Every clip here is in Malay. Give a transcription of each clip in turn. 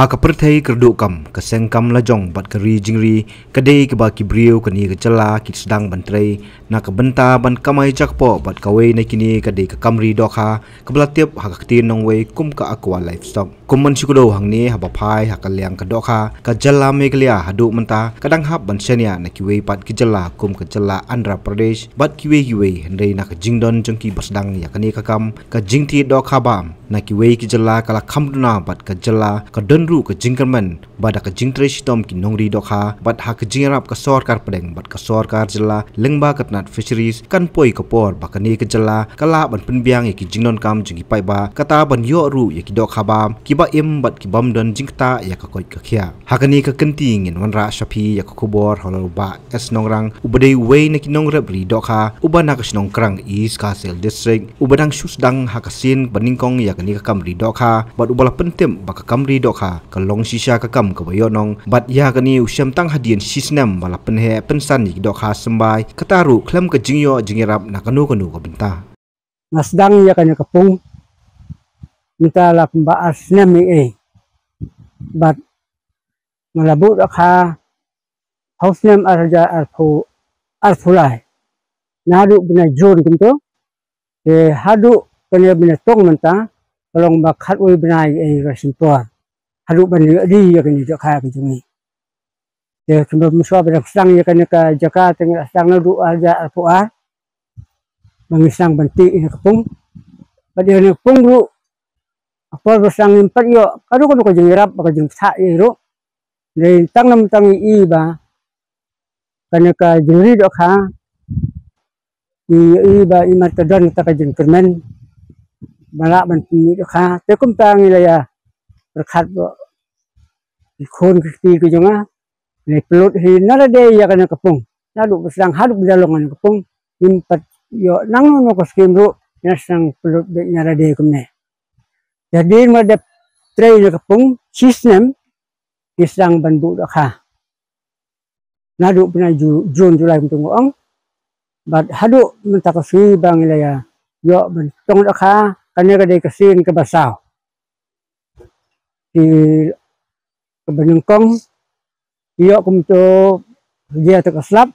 Ha ke perthai kerduk kam, ke sengkam lajong bat keri jingri, kedai ke baki brio ke ni ke celah, kit sedang bantrai, na ke benta ban kamai cakpo bat kawai na kini kedai ke kamri dok ha, ke belatip ha ke wei kum ke aqua livestock. Kum man syukudo hang ni ha bapai ha ke liang ke dok ha, ke jelah me kelia ha duk menta, kadang hap ban senia na kiwe pat ke jelah kum ke jelah Andhra Pradesh, bat kiwe kiwe hendai na ke jingdon jengki bersedang ya kini ke kam, ke jingti dok ha bam, na kiwe ke jelah kalah kamduna bat ke jelah ke dendro Kimru ke Jingkerman bada ke Jingtrish tom ki nongri dokha bad ha ke Jingrap ke Sorkar pedeng bad ke Sorkar jela lengba ke fisheries kan poi ke por ba ke ke jela kala ban penbiang ye ki Jingnon kam jingi pai ba kata ban yo ru ye ki dokha ba ki ba im bad ki bam don Jingta ya ke koi ke khia ha ke ni kenti ngin wan shapi ya ke kubor holal ba es nongrang ubade we ne ki nongrep ri dokha ubana ke nongkrang East Castle District ubadang susdang ha ke sin baningkong ya ke ni kam ri dokha bad ubala pentem ba ke kam ri dokha ka long si sha ka kam ka bo nong bat ya ka ni usham tang hadien si snam bala pen he pen san ni do kha sambai ka ta ru khlam ka jing yo jing rap na ka nu ka nu ka binta nas dang ya ka lah ni ka pung mita la pem ba as nam ni e bat ma la bu ra kha haus nam ar ja ar pho ar pho lai na ru bina jon kum to e eh, ha du ka ni bina tong man ta kalong ba khat oi bina e eh, ra sin kalau ban dia di ya kan dia kaya kan jumi. Ya cuma musuh ada sang ya kan ke tengah sang lalu ada alpoa. Mengisang benti ini kepung. Pada ini kepung lu. Apa lu empat impat ya. Kalau kau kau jengi rap kau jengi tak ya lu. Jadi tang nam tang i ba. Kena ke jengi dok ha. I i ba i martadon tak kau jengi permen. Malak benti dok ha. Tekum tang ya. Berkat buat ikon kiti ke jonga ah. ni pelut hi nara de ya kana kepung nadu besang haduk dalong kana kepung impat yo nang no ko skim ru nasang pelut de nara de kum jadi mada de trei de kepung sis nem isang bandu de kha nadu pina ju jun julai tunggu ang bad haduk mentak si bang ilaya yo bentong de kha kana de kesin kan ke basau di kebanyungkong iyo kumto dia to kaslap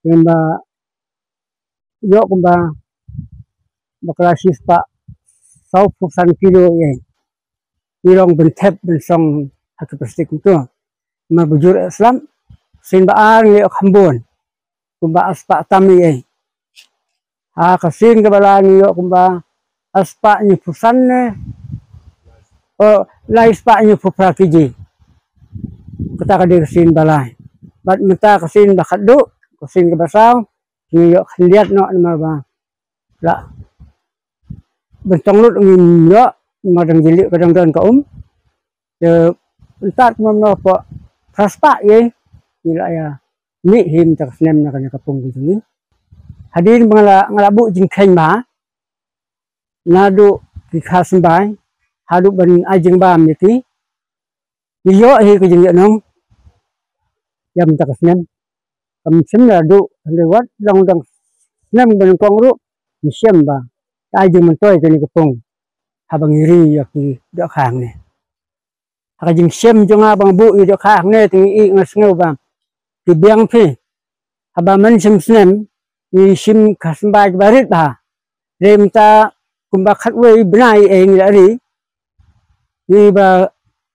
yun ba iyo kumba makrasis pa sau pusan kilo ye irong bentep bensong hakapastik kumto ma bujur islam sin ba ang iyo kambon kumba aspa tami ye ha kasin kabalang iyo kumba aspa ni pusan ne o lais pa ni oh, pupra kiji kita akan dikasihin balai. Bat minta kasihin bakadu, kasihin kebasaw, ngiyo kasihin no, nama ba. La. Bentong lut ngiyo, madang jili kadang dan ka um. Ya, minta kumam no po, kraspa ye, nila ya, ni him tak senem na kanya kapung gitu ni. Hadirin mga ngalabu jingkain ba, nadu kikasembay, hadu ban ajing ba amiti, thì cái gì iyo hi ko jing yanong yam tak snen kam sen na du le wat dong dong nam ben kong ru ni sem ba ta jing man toy ni ko pong habang iri ya ki do khang ne ha jing sem jo nga bang bu do khang ne ti i ngas ngau ba ti biang phi haba man sem snen ni sim khasm ba barit ba rem ta kumba khat wei bnai eng la ri ni ba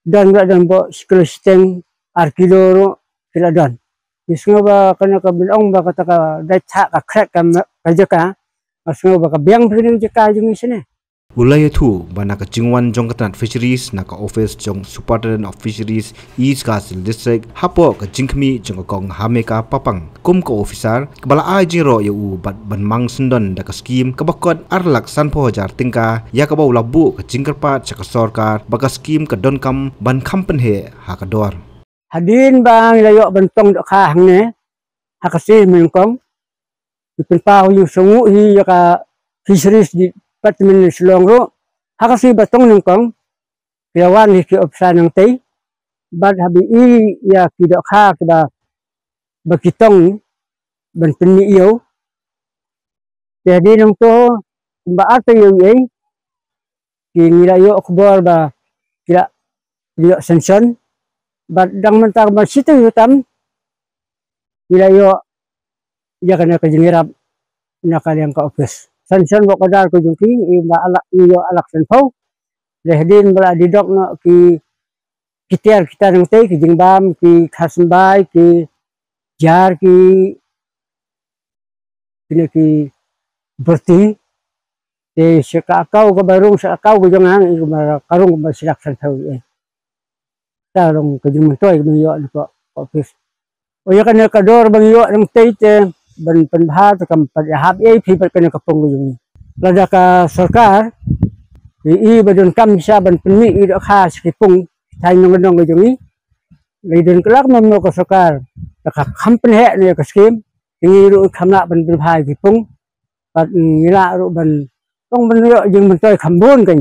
dan juga dan buat sekolah arkiloro kita keladan. Di sana ba kena ka bilang ba kata ka dai tak ka krek ka kerja ka. Ha? Masuk ba ka biang pergi kerja jung sini. Ulaya itu, ba na ka jingwan jong ka fisheries na ka office jong superintendent of fisheries East Kasil district hapo ka jingkmi jong kong hameka papang kum ka officer kebala bala ai jiro ye ya u bat ban mang sundon da ke skim ka bakot arlak san po jar tingka ya ka bau labu ka jingkarpa cha ka sarkar ba ka scheme ka don ban company he ha ka dor hadin bang la bentong ban tong do kha hang ne ha ka si mi kong ipin yu sungu hi ya ka fisheries pat min slong ro haka si batong nung kong kiawan ni ki opsa nang tei bat habi i ya ki dok ha ki ba ba kitong ban pin ni iyo jadi nung to kumba ato yung ei ki ngira yo kubor ba kira yo sension bat dang mentak ba situ yutam ngira yo ya kana ka jengirap nakal yang ka office san san bo kadar ko jungki i ba ala i yo ala san pau lehdin bala didok no ki kitiar kita ning te ki jing bam ki khasun bai ki jar ki kini ki berti te eh, shaka kau ko baru shaka kau ko jang ang i ko mara karung ba silak san pau e ta rong ko jing mentoi ko yo ko office o yo kan ya ka dor bang yo ning te te ban pandha to kam pajahab ye thi pa kene kapong yu ni raja ka sarkar i i ban kam sha ban pni i ra kha si pung thai nong nong yu ni le den klak mam no ka sarkar ta kha kham pne he ne ka skim i ru kham na ban ban phai ki pung ba ni ra ru ban tong ban yo jing ban toi kham bun kan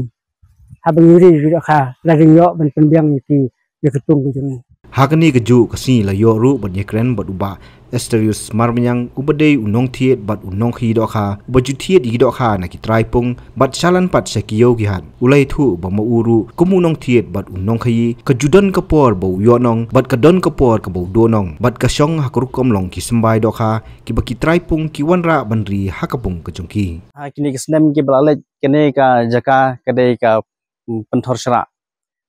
ha ban ri ri ra kha la ri yo ban pen biang ki ye ka tung yu ni hakni geju kasi la yoru bat yekren ha. ha, bat uba esterius marmyang ubade unong thiet bat unong hi do kha baju thiet yi do kha na ki trai pung bat chalan pat sekiyo gi han ulai thu ba ma uru kumu nong thiet bat unong khyi ka judan ka por bo yo nong bat ka don ka por ka bo do nong bat ka song ha kru kom long ki sambai do kha ki ba ki trai pung ki wan ra ban ri ha ka pung ka jungki ha ki ni ki snem ki bla le kene ka jaka kade ka mm, pan thor shra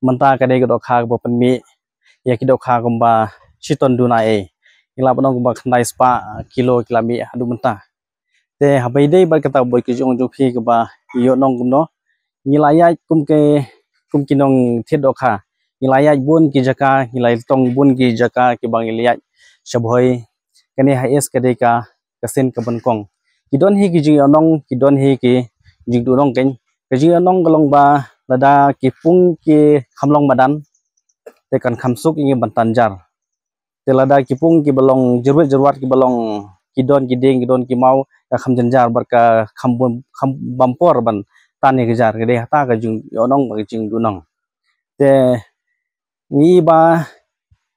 manta kade ka do kha ba pan mi Ya, kita kha gumba chiton dunai ila bano gumba khnai spa ah, kilo kilami adu menta te habai dei bar kata boi kijong jong khi gumba yo nong gumno nilaya kumke kumkinong thedo kha nilaya bun ki jaka nilai tong bun ki jaka ki bang ilaya shobhoi kane ha es kade ka kasen kabon kong kidon hi ki jing anong kidon hi ki jing du nong ken ki jing anong galong ba lada ki ki khamlong madan tekan kamsuk ingin bantanjar. Telada kipung ki belong jeruat jeruat ki belong kidon kiding kidon ki mau ya kam jenjar berka bampor ban tani kejar kedai hata kajung yonong ya kajung dunong. Te ni ba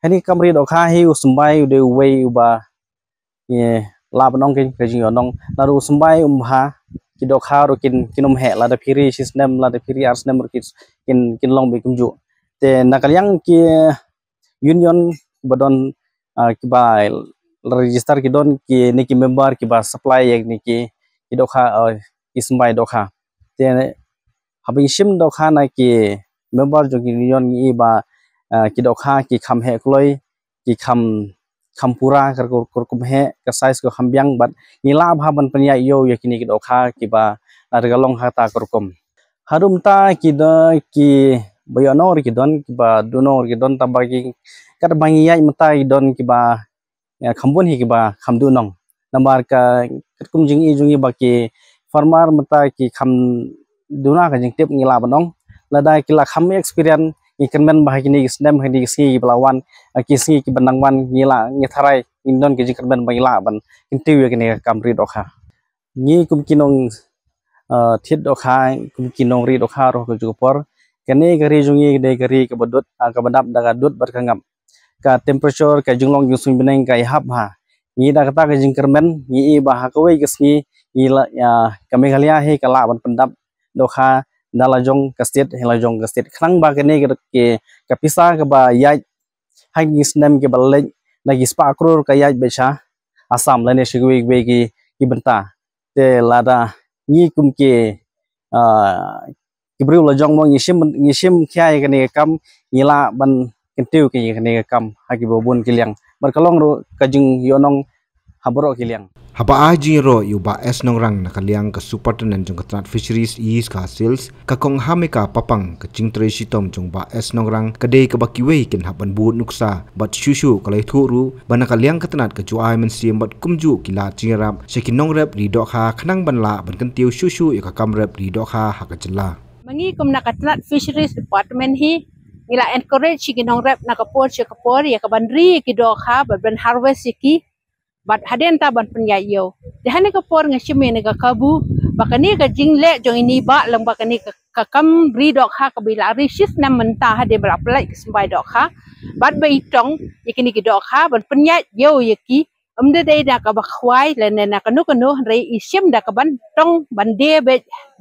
ini kamri doka hi usumbai udai uwei uba ye lap nong ke ke jing yonong ya naru sumbai umha ki doka rukin kinum he lada piri sistem lada piri arsnem rukin kin kin long bikum ju te nakaliang ki union badon ki ba register ki don ki niki member ki ba supply yak niki idokha uh, ismai dokha te habing sim dokha na ki member jogi union ni e ba ki dokha ki kham he kloi ki kham kham pura kar kor kum he ka size ko kham byang bat ni la bha ban pniya yo yakini ki dokha ki ba ar ga long ha kor kum harum ta ki da ki boyo nor kidon kiba dunor kidon tabagi kar bangiya matai don kiba ya khambun hi kiba khamdu nong namar ka kum jing i jungi baki farmar mata ki kham duna ka jing tip ngila banong la dai kila kham experience ikan men bahai kini snem hani ski belawan ki ski ki benang wan ngila ngitharai indon ki jing kan bangila ban kinti we kini kamri do kha ni kum kinong thit do kha kum kinong ri do kha ro ko jupor kani gari jungi de gari ka bodot ah, ka bandap da dot bar ka ngam ka temperature ka junglong jung sung bineng ka hab ha ni da kata ka jingkermen ni i ba ha ka wei ka ski ni la ya ka meghalia ya, he ka la ban pandap do kha da la jong ka state he la jong ka state khlang ba kani ka ke ka pisa ka ba ya ha ni snem ke ba le na gi spa krur ka ya ba cha asam la ne shigwe gi gi banta te la da ni kum ke ah, กบริวลจองมองยิ่มันยิ่มแค่ยังไงกำยิ่ละมันกันเตียวกันยังไงกำฮักกิบบุญกิเลียงมันก็ลองรู้กจึงยอนองฮับรอกิเลียง Hapa aji ro yu ba es nong rang na kaliang ka super tenen jong ka fisheries yis ka sales ka kong hame ka papang ka ching tre si tom jong ba es nong rang ka dey ka baki wei kin hapan buot nuksa bat shushu ka lay thuru ba na kaliang ka tenat ka ju ai men siem bat kumju ki la ching rap shakin nong rap ri do ka ha, khanang ban la ban kan tiyo shushu yu ka kam rap ri do ka ha ka jela mangi kum na katlat fisheries department hi ila encourage chi ginong rap na kapor chi kapor ya ka banri ya ki do kha ba ban harvest chi ki bat haden ta ban punya ya yo de hane kapor nga chimi ya ne ga kabu ba kani ga jingle jo ini ba lang ba kani ka kam ri do kha ka bila rishis nam menta ha de ba apply ke do kha bat ba itong ye kini ki do kha ban punya yo ye ki อันเดดกับควายเลนนักันุกันนเรื่อิชมดกับันต้งบันเดียบ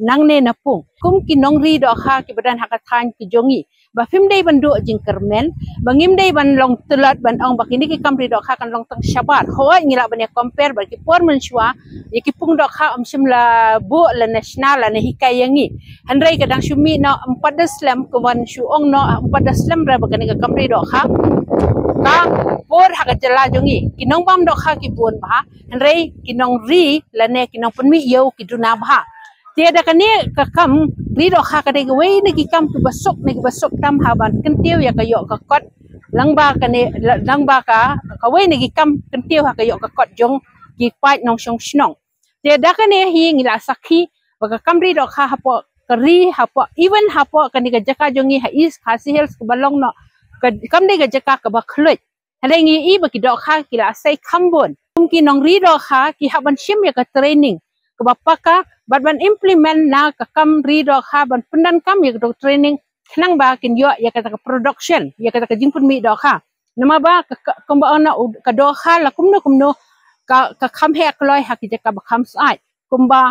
นังเนนพุงคุ้มกินน้องรีดอกฮะกิบดันหักทานกิจงี ba phim day ban do jing kermen ba ngim day ban long tulat ban ong ba kini ki kam ri do kha kan long tang shabat ho ai ngila ban ya compare ba ki por man shwa ye ya ki pung do kha am shim la bo la national la ne hikai yangi han rai ka dang shumi no am pada slam ko man shu ong no am pada slam ra ba kini ka kam ri do kha ka por ha ka jala jungi ki nong bam do kha ki bon ba ha. han rai ki ri la ne ki pun mi yo ki du na ba ha tiada kan ni ke kam rido ha ka dege wei ne ki kam tu basok ne ki basok tam ha ban kentiu ya ka yok ka kot langba ka ni langba ka ka wei ne ki kam kentiu ha ka yok ka kot jong ki pait nong song snong tiada kan ni hi ngila sakhi ba ka kam rido ha ha po keri ha po even ha po ka ni ka jaka jong ni ha is ha si hels ka balong no ka kam ne ka jaka ka ba khloi hale ngi i ba ki do kha ki la sai kam bon kum ki nong rido ha ki ha ban shim ya ka training ke bapa ka bat ban implement na ka kam ri do ha ban pendan kam ye do training nang ba kin yo ye kata ka production ye kata ka jing pun mi do ha nama ba ka kum ba na ka do ha la kum no kum no ka ka kam he ak loy ha ki je ka ba kam sai kum ba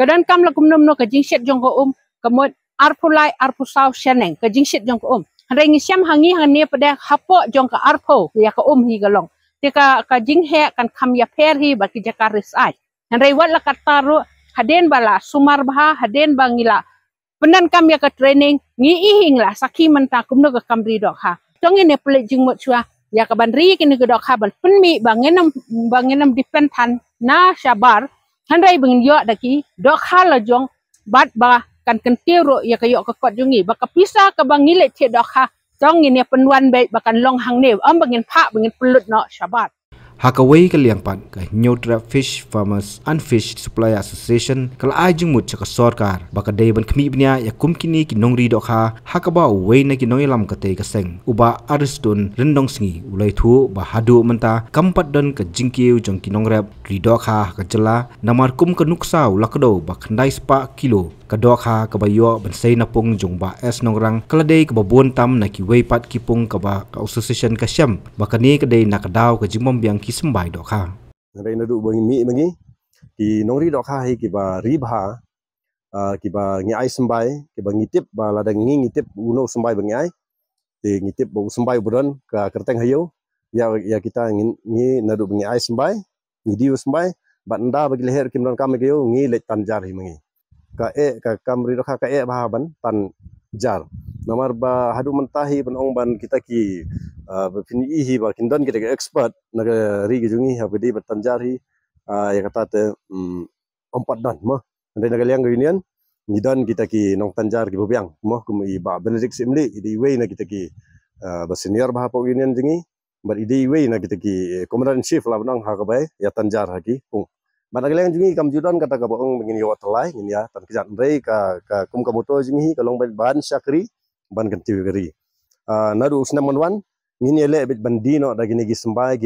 ka dan kam la kum no no ka jing set jong ko um ka mot ar pu lai ar pu sau shaneng ka jing set jong ko um reng siam hangi hang ne pa da ha po jong ka ar pu ya ka um hi ga long ti ka ka jing he kan kam ya pher hi ba ki je ka ris ai dan rewat lah kata ruk, hadin bala, sumar bha, hadin bangila. Penan kami ke training, ni ihing lah, saki mentah kumna ke kamri dok ha. Tong ini pelik jingmut cua, ya ke bandri kini ke dok ha, bal pun mi banginam, dipentan, na syabar, handai bengin yuk daki, dok ha lah jong, bat ba, kan kentir ya ke yuk ke kot jungi, baka pisah ke bangilik cik dok ha, Tong ini penuan baik bahkan long hang ni. Om bengin pak, bengin pelut nak syabat. Hakawai ke liang pat ke New Trap Fish Farmers and Fish Supply Association kala ajung mut ke sorkar baka dei ban khmi bnya ya kum kini ki nongri do kha hakaba way na ki noi lam ke te ke seng uba Ariston rendong singi ulai thu ba hadu menta kampat don ke jingkiu jong ki nongrep ri do kha ke jela namar kum ke nuksa ulakdo ba khandai spa kilo kedok ha ke napung jung ba es nong rang kledei ke babun tam na ki weipat ki pung ke ba ka association ka syam ba ka ni kedei na ka ke jimom biang ki sembai dok ha ngarai na du mi mangi ki nong ri ha hi ki ba ri ha. ki ba ngi ai sembai ki ba ngi tip ba la da ngi ngi uno sembai bang ai ti ngi tip sembai buran ka kerteng hayo ya ya kita ngi ngi na du ai sembai ngi diu sembai bandar bagi leher ki kami kam ke yo ngi mengi ka e ka kam ri ka e ba ban tan jar namar ba hadu mentahi penong ban kita ki pini ihi ba kindan ki expert na ri ki jungi ha bedi bertanjar hi ya kata te empat mm, dan mah ande na galiang reunion nidan kita ki nong tanjar ki bubiang mah kum i ba benedict simli di way na kita ki ba senior ba pa reunion jungi ba di way na kita ki komandan eh, chief la benang ha ka ya tanjar ha ki pung bạn đã lên chứng cầm kata đơn các bộ ông mình nhiều tay lái nhìn ya tận cái dạng đây cả cả cùng cầm tôi chứng nghĩ cả long bên bán xa kri bán gần tiêu kri à ah, nó đủ năm một năm nhìn nhẹ lệ bên đi nó đã gini gisem bay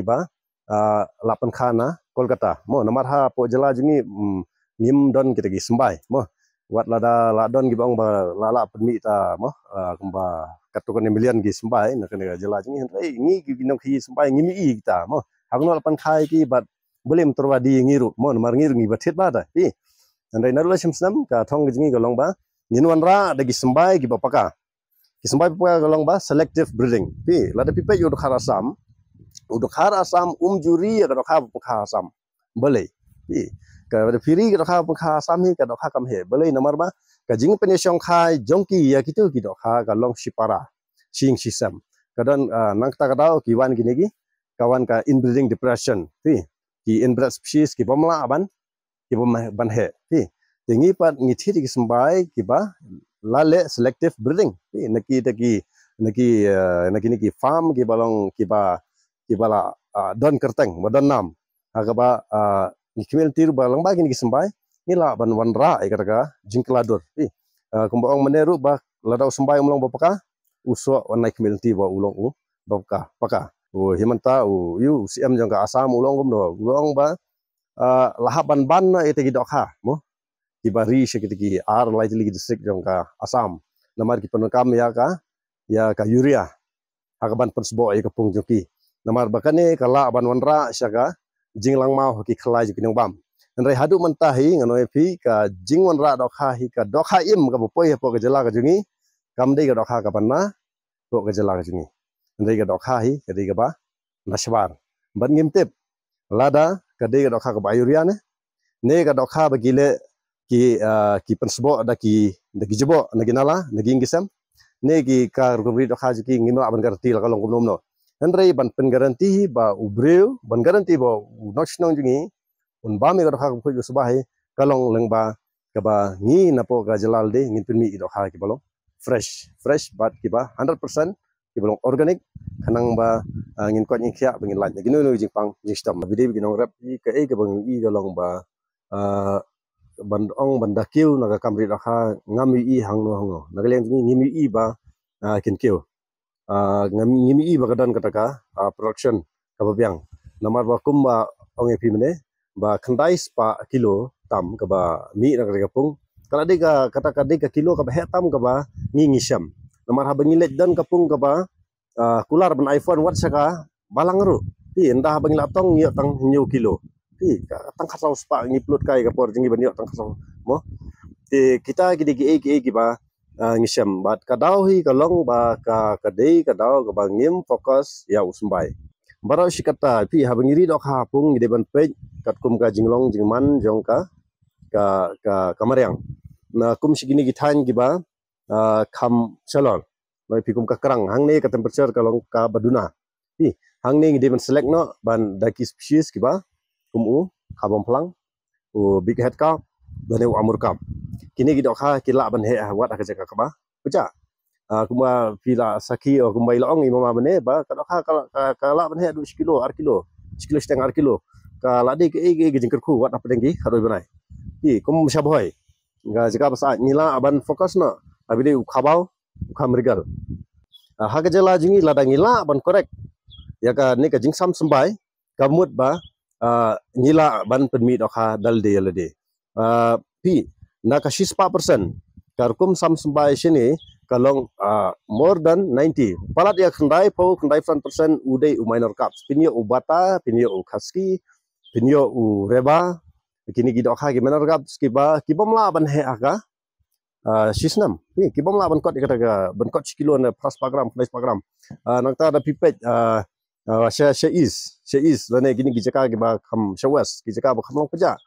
ah, lapan khana kolkata mo nó mát ha po jela chứng mm, nghĩ nhim đơn cái gì sum bay mo wat lada la don gi bang ba la la pen mi ta mo ah, kum ba kat tu kan million gi sumbai na kan ga jela ni ni gi no khi sumbai ni mi ta mo ha no la pan khai ki bat bulim torwa di ngiru mon mar ngir ngi bathit ba da i andai narula sim sam ka thong gi ngi bah, long ba ngin wan ra da gi sambai gi papaka gi sambai papaka go long selective breeding, pi lada da pipe yu do khara sam u do khara sam um juri ya da kha bu kha sam bale pi ka da phiri ga kha bu kha sam hi ka da kha kam he bale namar ba ka jing pe ne shong khai ya ki tu ki do kha para sing si sam ka dan ah, nang ta ka dao ki wan gi ne gi kawan ka inbreeding depression pi ki inbred species ki bomla aban ki bom ban he ki dingi pa ni thi ki sambai ki ba lale selective breeding ki naki ta ki naki eh, naki ki farm ki balong ki ba ki bala ah, don kerteng modern nam aga ha ba ah, ni kemel tir balong ba ki ni sambai ni la ban wan ra e kata ka jingklador ki ah, kumbang meneru ba ladau sambai mulong bapaka uso wan naik melti ba ulong u bapaka bapaka u himanta u yu siam jangka asam ulong kum do ulong ba lahaban ban na ite gidok ha mo ibari se kitiki ar lightly gidisik jangka asam namar ki kam ya ka ya ka yuria agaban persbo ai kepung joki namar bakane kala aban wanra jing lang mau ki khlai jukin yang bam nrai hadu mentahi ngano epi ka jing wanra dok ha hi ka dok ha im ka bopoi ha po ka jela ka jungi kamdei ka dok ha ka panna po ka jela ka jungi riga dokha hi riga ba nashwar ban ngim tip lada ka riga dokha ka bayuria ne ne ga dokha ba gile ki uh, ki pensbo ada ki de gi jbo na ginala na gi ne gi ka rubri dokha ji ki ngim aban gar til lah ka long nom no andrei ban pen garanti hi ba ubreu ban garanti ba notch nong jingi un ba me ga dokha ka khoi subah hi ka leng ba ka ba ngi na ga jalal de ngin pin mi dokha ki balo fresh fresh but ki 100% ibalong organik, kanang ba ah, ngin kwat ngin kya bengin lat gi nulu jing pang jing stam bi de ginong rap i ka e ka bang i ga ba bandong bandakil. Naga kamri ra kha ngami i hangno no hango na gele ngi i ba ah, kin kiu ah, ngami ngimi i ba ga kataka production ka ba namar ba kum ba ong e phim ba khandai pa kilo tam ka ba mi ra ga pung kala de kilo ka ba he tam ka ba ngi ngi nomor habang ngilet dan kapung kapa uh, ah? ah, kular ben iPhone watch ah? saka balang ru ti entah habang ngilap tong ngiyo tang nyu kilo ti tang kasau spa ngiplut kai kapor jingi ban tang kasau mo ti kita gidi gi gi gi ba ngisem bat kadau hi kalong ba ka kadai kadau ka ba ngim fokus ya usmbai baro sikata ti habang ngiri dok ha pung gidi ban pe kat kum ka jinglong jingman jong ka ka ka kamariang na kum sigini gi thain gi ba kam uh, shalor no pikum ka krang hang ne ka temperature kalong ka baduna ni hang ne ngi select no ban daki species kiba kum u khabom phlang u big head ka bane u amur kam kini gi kha kila ban he wat ka jaka ka ba pucha kuma pila saki o kuma ilong imama bane ba ka kha ka kala ban he du kilo ar kilo kilo setengah ar kilo ka ladi ke ege ge jingkar khu wat apa dengi haroi banai ki kum sabhoi ga jaka basa nila aban focus na no? Abi ini uka bau uka merigal ah, hak jela jingi ladang ila ban korek ya ka ni ka jing sam sembai kamut ba ah, nila ban permit oka dal de yala de ah, pi na ka shispa persen karkum sam sembai sini kalong more than 90 palat ya khandai po khandai fan persen ude u minor cups pinyo u bata pinyo u khaski pinyo u reba kini gidok ha gimana rap skipa kibom la ban he aka Ah, sistem. Eh, lah, ni kita mula bengkot kita kata bengkot sekilo ada pas program, pas program. Nak tahu ada pipet saya saya is saya is. Lain gini kita kata kita kham sewas kita kata kham long kerja.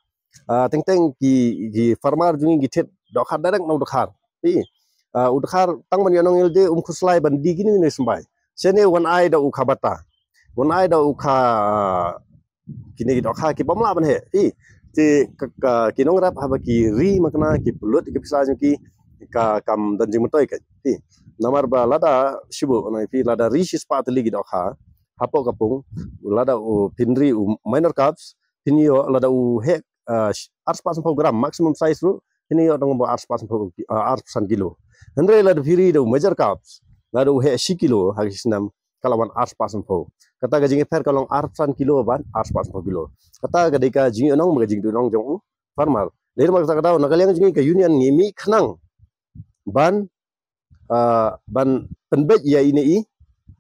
Ah, teng teng ki ki farmer jengi kita dokhar direct nak dokhar. Ni eh, ah, udhar tang man yanong ilde um khuslai bandi gini ni sembai. Sene one eye da ukhabata. One eye da ukha kini dokar ki bomla banhe. Ni eh, te ka ki nong rap ha ba ki ri ma kana ki plot ki pisa ki ka kam dan jing motoi ka ti namar ba lada shibu na pi lada ri shi spa ti gi do kha ha po ka pung lada u pinri u minor cups pin yo lada u he ar spa sam program maximum size ru pin yo dong bo ar spa sam program ar san kilo andre lada phiri do major cups lada u he 10 kilo ha gi sinam kalawan ars pasang po. Kata gajing efer kalong ars kilo ban ars pasang po kilo. Kata gadeka jing enong magajing tu enong jong farmal. Lain mak kata kata nak kalian jing ke union ni mi ban uh, ban penbet ya ini i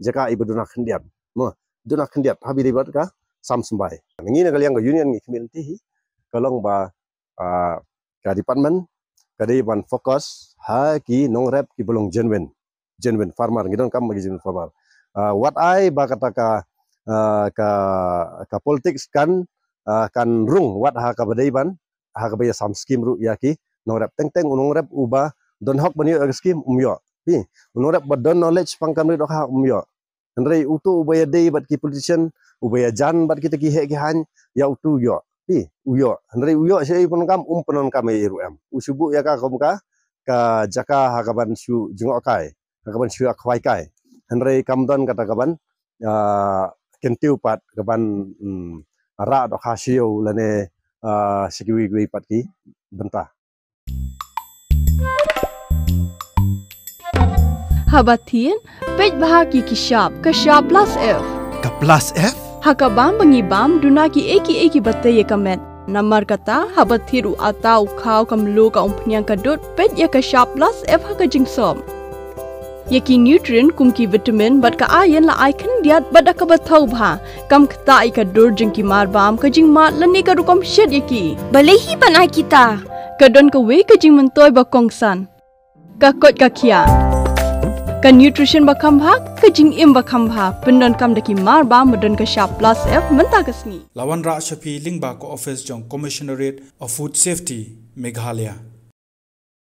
jaka ibu dunak kendiat. Mo dunak kendiat habi ribat ka sam sembai. Ngi nak kalian ke union ni kemilti kalong ba uh, ka department kadai ban fokus ha ki nong rap ki belong genuine genuine farmer ngidon kam magi genuine farmer uh, what I ba kata ka uh, ka ka politics kan uh, kan rung what ha ka badai ban ha ka sam scheme ru ya ki no rap teng teng unong rap u ba don hok ban yo scheme um yo pi unong rap ba don knowledge pang kan ri ha um yo andrei utu u ba ya dei bat ki politician u ya jan bat kita ki he ki han ya utu yo pi u yo andrei u yo se i kam um penon kam e i ru am u ya ka kom ka ka jaka ha ka ban su jung okai akwai kai ha henry kamdon kata kaban ah, kentiu pat kaban hmm, ra do khasiyo lane ah, sikwi gwi pat ki benta habathien pej bha ki kishap kashap plus f ka plus f hakabam bangi bam duna ki eki eki batte ye kamen नमर kata हबथिरु आता उखाव कम लोक अंपनिया का डोट पेट या का शाप plus F का जिंगसोम yaki nutrient kum ki vitamin bat ka ayan la icon diat bat ka bat thau bha kam khta i ka dur jing ki mar bam ka jing ma lani ka rukom shed yaki bale hi bana kita ka don ka we ka jing man toy ba kong san ka kot ka khia ka nutrition ba kham bha ka jing im ba kham bha pindon kam daki mar ba modon ka sharp plus f manta ka sni lawan ra shafi ling ba ko office jong commissionerate of food safety meghalaya